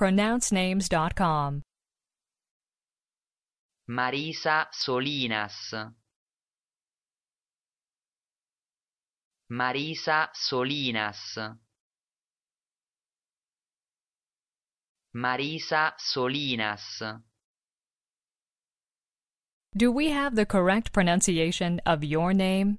pronouncenames.com. Marisa Solinas. Marisa Solinas. Marisa Solinas. Do we have the correct pronunciation of your name?